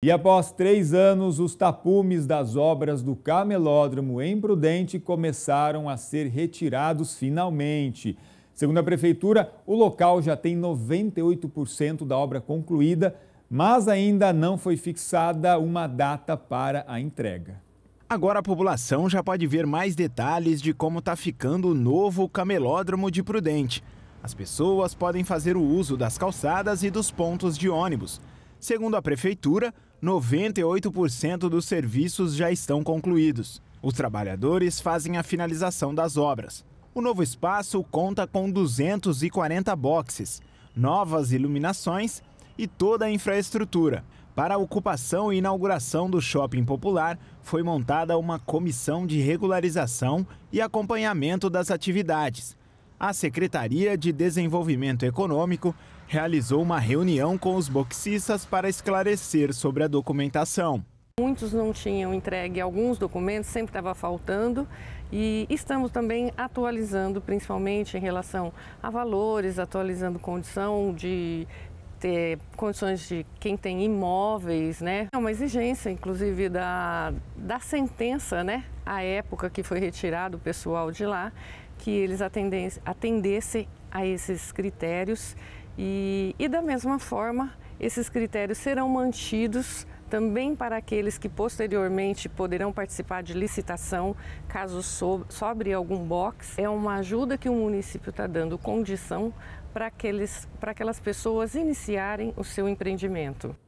E após três anos, os tapumes das obras do camelódromo em Prudente começaram a ser retirados finalmente. Segundo a prefeitura, o local já tem 98% da obra concluída, mas ainda não foi fixada uma data para a entrega. Agora a população já pode ver mais detalhes de como está ficando o novo camelódromo de Prudente. As pessoas podem fazer o uso das calçadas e dos pontos de ônibus. Segundo a prefeitura, 98% dos serviços já estão concluídos. Os trabalhadores fazem a finalização das obras. O novo espaço conta com 240 boxes, novas iluminações e toda a infraestrutura. Para a ocupação e inauguração do shopping popular, foi montada uma comissão de regularização e acompanhamento das atividades a Secretaria de Desenvolvimento Econômico realizou uma reunião com os boxistas para esclarecer sobre a documentação. Muitos não tinham entregue alguns documentos, sempre estava faltando. E estamos também atualizando, principalmente em relação a valores, atualizando condição de ter condições de quem tem imóveis, né? É uma exigência, inclusive, da, da sentença, né? a época que foi retirado o pessoal de lá, que eles atendessem a esses critérios e, e da mesma forma esses critérios serão mantidos também para aqueles que posteriormente poderão participar de licitação, caso sobre algum box. É uma ajuda que o município está dando condição para aquelas pessoas iniciarem o seu empreendimento.